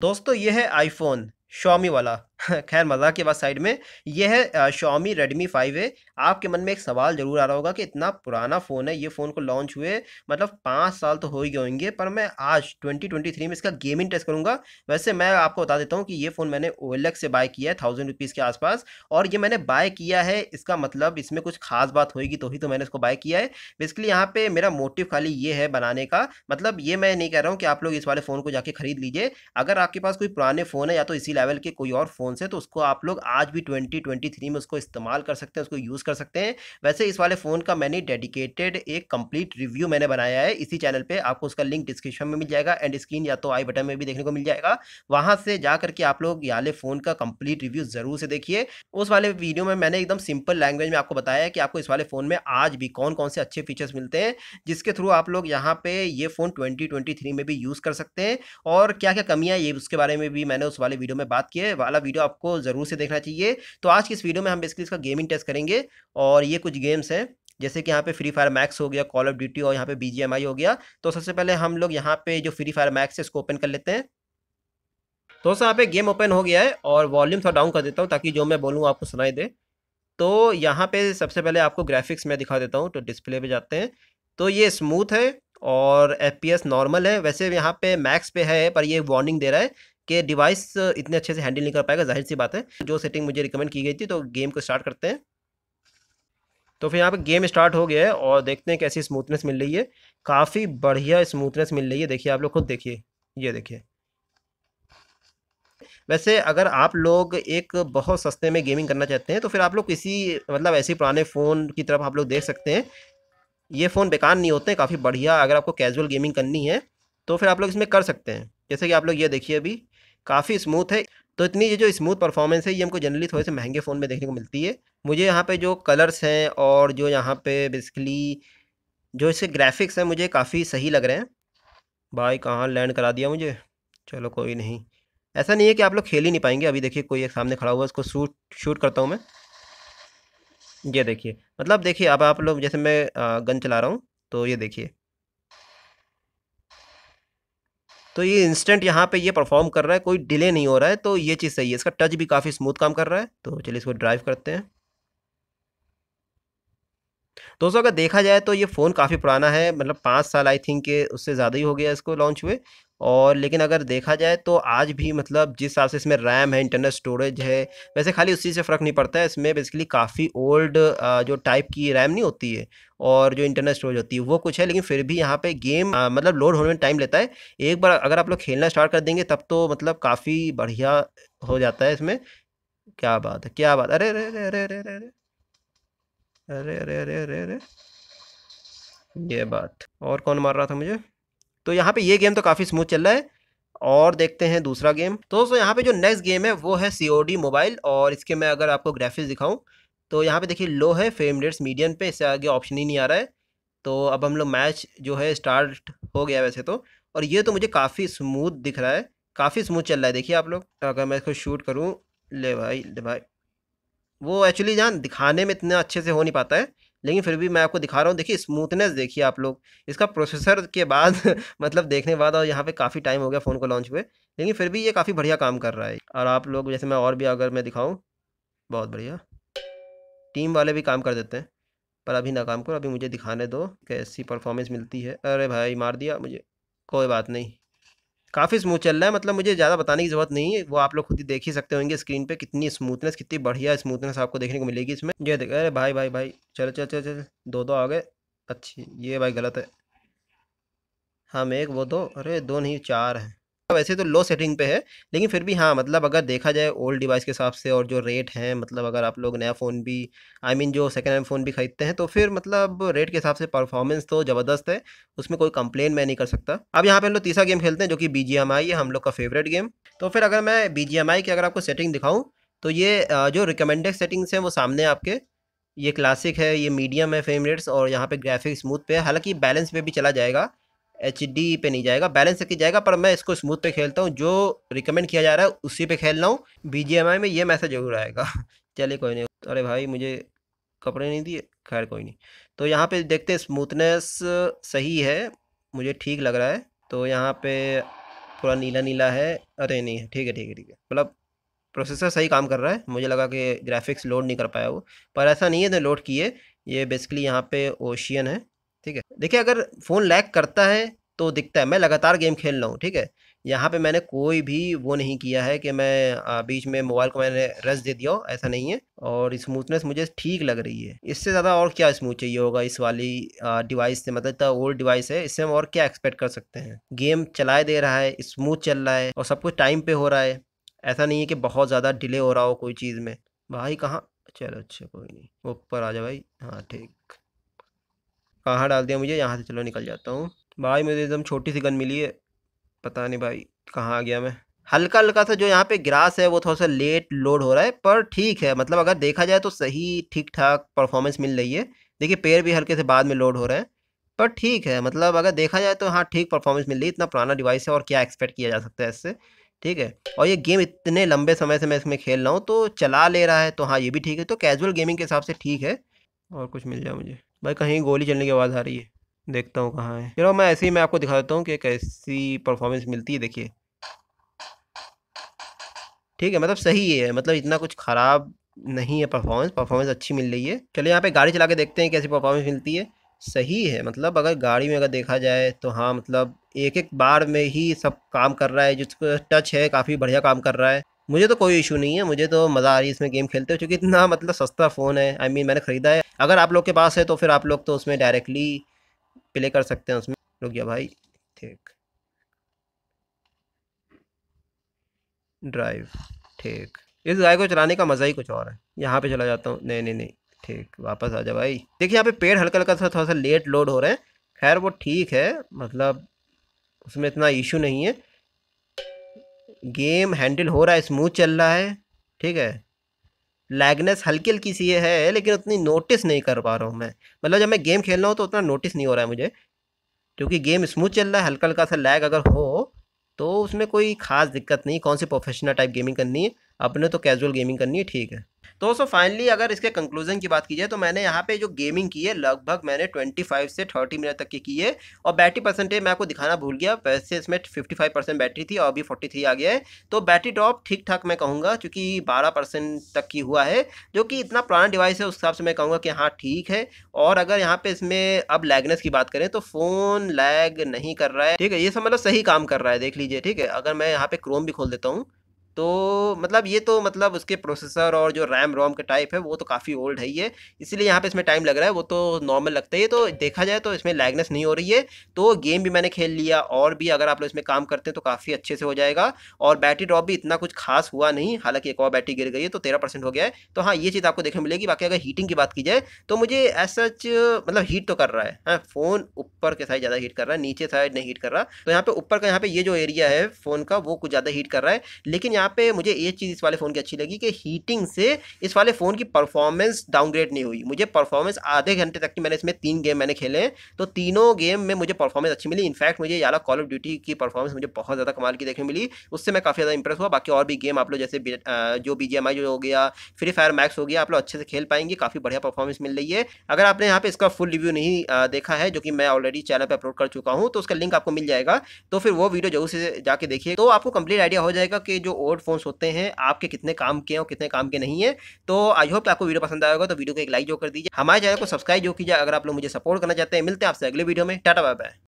दोस्तों ये है आईफोन शॉमी वाला खैर मजाक के बाद साइड में यह है शॉमी रेडमी फाइव है आपके मन में एक सवाल ज़रूर आ रहा होगा कि इतना पुराना फ़ोन है ये फ़ोन को लॉन्च हुए मतलब पाँच साल तो हो ही गए होंगे पर मैं आज 2023 में इसका गेमिंग टेस्ट करूँगा वैसे मैं आपको बता देता हूँ कि ये फ़ोन मैंने ओ से बाय किया है थाउजेंड रुपीज़ के आसपास और ये मैंने बाय किया है इसका मतलब इसमें कुछ खास बात होगी तो ही तो मैंने इसको बाय किया है बेसिकली यहाँ पर मेरा मोटिव खाली ये है बनाने का मतलब ये मैं नहीं कह रहा हूँ कि आप लोग इस वाले फ़ोन को जाके खरीद लीजिए अगर आपके पास कोई पुराने फ़ोन है या तो इसी लेवल के कोई और फ़ोन फ़ोन से तो उसको आप लोग आज भी ट्वेंटी ट्वेंटी थ्री में उसको इस्तेमाल कर सकते हैं उसको यूज़ कर सकते हैं वैसे इस वाले फ़ोन का मैंने डेडिकेटेड एक कंप्लीट रिव्यू मैंने बनाया है इसी चैनल पर आपको उसका लिंक डिस्क्रिप्शन में मिल जाएगा एंड स्क्रीन या तो आई बटन में भी देखने को मिल जाएगा वहाँ से जा करके आप लोग याले फ़ोन का कंप्लीट रिव्यू ज़रूर से देखिए उस वाले वीडियो में मैंने एकदम सिंपल लैंग्वेज में आपको बताया है कि आपको इस वाले फ़ोन में आज भी कौन कौन से अच्छे फीचर्स मिलते हैं जिसके थ्रू आप लोग यहाँ पे ये फ़ोन 2023 में भी यूज़ कर सकते हैं और क्या क्या कमियाँ ये उसके बारे में भी मैंने उस वाले वीडियो में बात की है वाला वीडियो वीडियो आपको ज़रूर से देखना चाहिए तो आज की इस वीडियो में हम बेसिकली इसका गेमिंग टेस्ट करेंगे और ये कुछ गेम्स हैं जैसे कि यहाँ पे फ्री फायर मैक्स हो गया कॉल ऑफ ड्यूटी और यहाँ पे बी हो गया तो सबसे पहले हम लोग यहाँ पे जो फ्री फायर मैक्स है इसको ओपन कर लेते हैं तो सर यहाँ पे गेम ओपन हो गया है और वॉल्यूम थोड़ा डाउन कर देता हूँ ताकि जो मैं बोलूँ आपको सुनाई दे तो यहाँ पे सबसे पहले आपको ग्राफिक्स मैं दिखा देता हूँ तो डिस्प्ले पे जाते हैं तो ये स्मूथ है और एफ नॉर्मल है वैसे यहाँ पे मैक्स पे है पर ये वार्निंग दे रहा है कि डिवाइस इतने अच्छे से हैंडल नहीं कर पाएगा जाहिर सी बात है जो सेटिंग मुझे रिकमेंड की गई थी तो गेम को स्टार्ट करते हैं तो फिर यहाँ पे गेम स्टार्ट हो गया है और देखते हैं कैसी स्मूथनेस मिल रही है काफ़ी बढ़िया स्मूथनेस मिल रही है देखिए आप लोग खुद देखिए ये देखिए वैसे अगर आप लोग एक बहुत सस्ते में गेमिंग करना चाहते हैं तो फिर आप लोग किसी मतलब ऐसे पुराने फ़ोन की तरफ आप लोग देख सकते हैं ये फ़ोन बेकार नहीं होते काफ़ी बढ़िया अगर आपको कैजुअल गेमिंग करनी है तो फिर आप लोग इसमें कर सकते हैं जैसे कि आप लोग ये देखिए अभी काफ़ी स्मूथ है तो इतनी ये जो स्मूथ परफॉर्मेंस है ये हमको जनरली थोड़े से महंगे फ़ोन में देखने को मिलती है मुझे यहाँ पे जो कलर्स हैं और जो यहाँ पे बेसिकली जो इसके ग्राफिक्स हैं मुझे काफ़ी सही लग रहे हैं भाई कहाँ लैंड करा दिया मुझे चलो कोई नहीं ऐसा नहीं है कि आप लोग खेल ही नहीं पाएंगे अभी देखिए कोई एक सामने खड़ा हुआ है उसको शूट शूट करता हूँ मैं ये देखिए मतलब देखिए अब आप, आप लोग जैसे मैं गन चला रहा हूँ तो ये देखिए तो ये इंस्टेंट यहाँ पे ये परफॉर्म कर रहा है कोई डिले नहीं हो रहा है तो ये चीज़ सही है इसका टच भी काफ़ी स्मूथ काम कर रहा है तो चलिए इसको ड्राइव करते हैं दोस्तों अगर देखा जाए तो ये फ़ोन काफ़ी पुराना है मतलब पाँच साल आई थिंक के उससे ज़्यादा ही हो गया इसको लॉन्च हुए और लेकिन अगर देखा जाए तो आज भी मतलब जिस हिसाब से इसमें रैम है इंटरनल स्टोरेज है वैसे खाली उसी से फ़र्क नहीं पड़ता है इसमें बेसिकली काफ़ी ओल्ड जो टाइप की रैम नहीं होती है और जो इंटरनल स्टोरेज होती है वो कुछ है लेकिन फिर भी यहाँ पे गेम आ, मतलब लोड होने में टाइम लेता है एक बार अगर आप लोग खेलना स्टार्ट कर देंगे तब तो मतलब काफ़ी बढ़िया हो जाता है इसमें क्या बात है क्या बात अरे अरे अरे अरे अरे अरे अरे अरे अरे अरे अरे ये बात और कौन मार रहा था मुझे तो यहाँ पे ये गेम तो काफ़ी स्मूथ चल रहा है और देखते हैं दूसरा गेम तो दोस्तों यहाँ पे जो नेक्स्ट गेम है वो है सी मोबाइल और इसके मैं अगर आपको ग्राफिक्स दिखाऊँ तो यहाँ पे देखिए लो है फेम रेट्स मीडियम पे इससे आगे ऑप्शन ही नहीं आ रहा है तो अब हम लोग मैच जो है स्टार्ट हो गया वैसे तो और ये तो मुझे काफ़ी स्मूथ दिख रहा है काफ़ी स्मूथ चल रहा है देखिए आप लोग अगर मैं इसको शूट करूँ ले भाई ले भाई वो एक्चुअली जहाँ दिखाने में इतना अच्छे से हो नहीं पाता है लेकिन फिर भी मैं आपको दिखा रहा हूँ देखिए स्मूथनेस देखिए आप लोग इसका प्रोसेसर के बाद मतलब देखने के बाद और यहाँ पे काफ़ी टाइम हो गया फ़ोन को लॉन्च हुए लेकिन फिर भी ये काफ़ी बढ़िया काम कर रहा है और आप लोग जैसे मैं और भी अगर मैं दिखाऊँ बहुत बढ़िया टीम वाले भी काम कर देते हैं पर अभी ना काम करो अभी मुझे दिखाने दो कैसी परफॉर्मेंस मिलती है अरे भाई मार दिया मुझे कोई बात नहीं काफ़ी स्मूथ चल रहा है मतलब मुझे ज़्यादा बताने की जरूरत नहीं है वो आप लोग खुद ही देख ही सकते होंगे स्क्रीन पे कितनी स्मूथनेस कितनी बढ़िया स्मूथनेस आपको देखने को मिलेगी इसमें ये देख अरे भाई भाई भाई चलो चलो चलो चलो दो दो आ गए अच्छी ये भाई गलत है हम हाँ, एक वो दो अरे दो नहीं चार हैं वैसे तो लो सेटिंग पे है लेकिन फिर भी हाँ मतलब अगर देखा जाए ओल्ड डिवाइस के हिसाब से और जो रेट है मतलब अगर आप लोग नया फ़ोन भी आई I मीन mean जो सेकेंड हैंड फ़ोन भी ख़रीदते हैं तो फिर मतलब रेट के हिसाब से परफॉर्मेंस तो ज़बरदस्त है उसमें कोई कंप्लेन मैं नहीं कर सकता अब यहाँ पे हम लोग तीसरा गेम खेलते हैं जो कि बी है हम लोग का फेवरेट गेम तो फिर अगर मैं बी की अगर आपको सेटिंग दिखाऊँ तो ये जो रिकमेंडेड सेटिंग्स हैं वो सामने आपके ये क्लासिक है ये मीडियम है फेम रेट्स और यहाँ पे ग्राफिक स्मूथ पे है हालांकि बैलेंस पे भी चला जाएगा एच डी पे नहीं जाएगा बैलेंस की जाएगा पर मैं इसको स्मूथ पे खेलता हूँ जो रिकमेंड किया जा रहा है उसी पे खेल रहा हूँ बी में ये मैसेज जरूर आएगा चलिए कोई नहीं अरे भाई मुझे कपड़े नहीं दिए खैर कोई नहीं तो यहाँ पे देखते हैं स्मूथनेस सही है मुझे ठीक लग रहा है तो यहाँ पे थोड़ा नीला नीला है अरे नहीं ठीक है ठीक है ठीक है मतलब प्रोसेसर सही काम कर रहा है मुझे लगा कि ग्राफिक्स लोड नहीं कर पाया वो पर ऐसा नहीं है तो लोड किए ये बेसिकली यहाँ पे ओशियन है ठीक है देखिए अगर फ़ोन लैग करता है तो दिखता है मैं लगातार गेम खेल रहा हूँ ठीक है यहाँ पे मैंने कोई भी वो नहीं किया है कि मैं बीच में मोबाइल को मैंने रस दे दिया हो ऐसा नहीं है और स्मूथनेस मुझे ठीक लग रही है इससे ज़्यादा और क्या स्मूथ चाहिए होगा इस वाली डिवाइस से मतलब इतना ओल्ड डिवाइस है इससे हम और क्या एक्सपेक्ट कर सकते हैं गेम चलाए दे रहा है स्मूथ चल रहा है और सब कुछ टाइम पर हो रहा है ऐसा नहीं है कि बहुत ज़्यादा डिले हो रहा हो कोई चीज़ में भाई कहाँ चलो अच्छा कोई नहीं ऊपर आ जाओ भाई हाँ ठीक कहाँ डाल दिया मुझे यहाँ से चलो निकल जाता हूँ भाई मुझे एकदम छोटी सी गन मिली है पता नहीं भाई कहाँ आ गया मैं हल्का हल्का सा जो यहाँ पे ग्रास है वो थोड़ा सा लेट लोड हो रहा है पर ठीक है मतलब अगर देखा जाए तो सही ठीक ठाक परफॉर्मेंस मिल रही है देखिए पेड़ भी हल्के से बाद में लोड हो रहे हैं पर ठीक है मतलब अगर देखा जाए तो हाँ ठीक परफॉर्मेंस मिल रही है इतना पुराना डिवाइस है और क्या एक्सपेक्ट किया जा सकता है इससे ठीक है और ये गेम इतने लंबे समय से मैं इसमें खेल रहा हूँ तो चला ले रहा है तो हाँ ये भी ठीक है तो कैजुअल गेमिंग के हिसाब से ठीक है और कुछ मिल जाए मुझे भाई कहीं गोली चलने की आवाज़ आ रही है देखता हूँ कहाँ है चलो मैं ऐसे ही मैं आपको दिखा देता हूँ कि कैसी परफॉर्मेंस मिलती है देखिए ठीक है मतलब सही है मतलब इतना कुछ ख़राब नहीं है परफॉर्मेंस परफॉर्मेंस अच्छी मिल रही है चलिए यहाँ पे गाड़ी चला के देखते हैं कैसी परफॉर्मेंस मिलती है सही है मतलब अगर गाड़ी में अगर देखा जाए तो हाँ मतलब एक एक बार में ही सब काम कर रहा है जिसको टच है काफ़ी बढ़िया काम कर रहा है मुझे तो कोई इशू नहीं है मुझे तो मज़ा आ रही है इसमें गेम खेलते हुए चूँकि इतना मतलब सस्ता फ़ोन है आई I मीन mean, मैंने ख़रीदा है अगर आप लोग के पास है तो फिर आप लोग तो उसमें डायरेक्टली प्ले कर सकते हैं उसमें रुक गया भाई ठीक ड्राइव ठीक इस गाय को चलाने का मज़ा ही कुछ और है यहाँ पे चला जाता हूँ नहीं नहीं नहीं ठीक वापस आ जा भाई देखिए यहाँ पे पेड़ हल्का हल्का सा थोड़ा सा लेट लोड हो रहे हैं खैर वो ठीक है मतलब उसमें इतना इशू नहीं है गेम हैंडल हो रहा है स्मूथ चल रहा है ठीक है लैगनेस हल्की हल्की सी है लेकिन उतनी नोटिस नहीं कर पा रहा हूँ मैं मतलब जब मैं गेम खेल रहा हूँ तो उतना नोटिस नहीं हो रहा है मुझे क्योंकि गेम स्मूथ चल रहा है हल्का हल्का सा लैग अगर हो तो उसमें कोई खास दिक्कत नहीं कौन सी प्रोफेशनल टाइप गेमिंग करनी है अपने तो कैजुअल गेमिंग करनी है ठीक है तो दोस्तों फाइनली अगर इसके कंक्लूजन की बात की जाए तो मैंने यहाँ पे जो गेमिंग की है लगभग मैंने 25 से 30 मिनट तक की की है और बैटरी परसेंटेज मैं आपको दिखाना भूल गया वैसे इसमें 55 परसेंट बैटरी थी और अभी 43 आ गया है तो बैटरी ड्रॉप ठीक ठाक मैं कहूँगा क्योंकि 12 परसेंट तक की हुआ है जो कि इतना पुराना डिवाइस है उस हिसाब से मैं कहूँगा कि हाँ ठीक है और अगर यहाँ पर इसमें अब लैगनेस की बात करें तो फ़ोन लैग नहीं कर रहा है ठीक है ये सब मतलब सही काम कर रहा है देख लीजिए ठीक है अगर मैं यहाँ पर क्रोम भी खोल देता हूँ तो मतलब ये तो मतलब उसके प्रोसेसर और जो रैम रोम का टाइप है वो तो काफ़ी ओल्ड है ये इसलिए यहाँ पे इसमें टाइम लग रहा है वो तो नॉर्मल लगता है तो देखा जाए तो इसमें लैगनेस नहीं हो रही है तो गेम भी मैंने खेल लिया और भी अगर आप लोग इसमें काम करते हैं तो काफ़ी अच्छे से हो जाएगा और बैटरी ड्रॉप भी इतना कुछ खास हुआ नहीं हालांकि एक और बैटरी गिर गई है तो तेरह हो गया है तो हाँ ये चीज़ आपको देखने मिलेगी बाकी अगर हीटिंग की बात की जाए तो मुझे एज सच मतलब हीट तो कर रहा है हाँ फ़ोन ऊपर के साइड ज़्यादा हीट कर रहा है नीचे साइड नहीं हीट कर रहा तो यहाँ पर ऊपर का यहाँ पर ये जो एरिया है फ़ोन का वो कुछ ज़्यादा हीट कर रहा है लेकिन यहाँ यहाँ पे मुझे ये चीज़ इस वाले फ़ोन की अच्छी लगी कि हीटिंग से इस वाले फ़ोन की परफॉर्मेंस डाउनग्रेड नहीं हुई मुझे परफॉर्मेंस आधे घंटे तक की मैंने इसमें तीन गेम मैंने खेले तो तीनों गेम में मुझे परफॉर्मेंस अच्छी मिली इनफैक्ट मुझे याला कॉल ऑफ ड्यूटी की परफॉर्मेंस मुझे बहुत ज़्यादा कमाल की देखने मिली उससे मैं काफ़ी ज़्यादा इंप्रेस हुआ बाकी और भी गेम आप लोग जैसे जो बी जो हो गया फ्री फायर मैक्स हो गया आप लोग अच्छे से खेल पाएंगे काफ़ी बढ़िया परफॉर्मेंस मिल रही है अगर आपने यहाँ पे इसका फुल रिव्यू नहीं देखा है जो कि मैं ऑलरेडी चैनल पर अपलोड कर चुका हूँ तो उसका लिंक आपको मिल जाएगा तो फिर वो वीडियो जरूर से जाके देखिए तो आपको कंप्लीट आइडिया हो जाएगा कि जो ओल्ड कीपैड होते हैं आपके कितने काम के हैं और कितने काम के नहीं है तो आई होप आपको वीडियो पसंद आएगा तो वीडियो को एक लाइक जो कर दीजिए हमारे चैनल को सब्सक्राइब जो कीजिए अगर आप लोग मुझे सपोर्ट करना चाहते हैं मिलते हैं आपसे अगले वीडियो में टाटा बाय बाय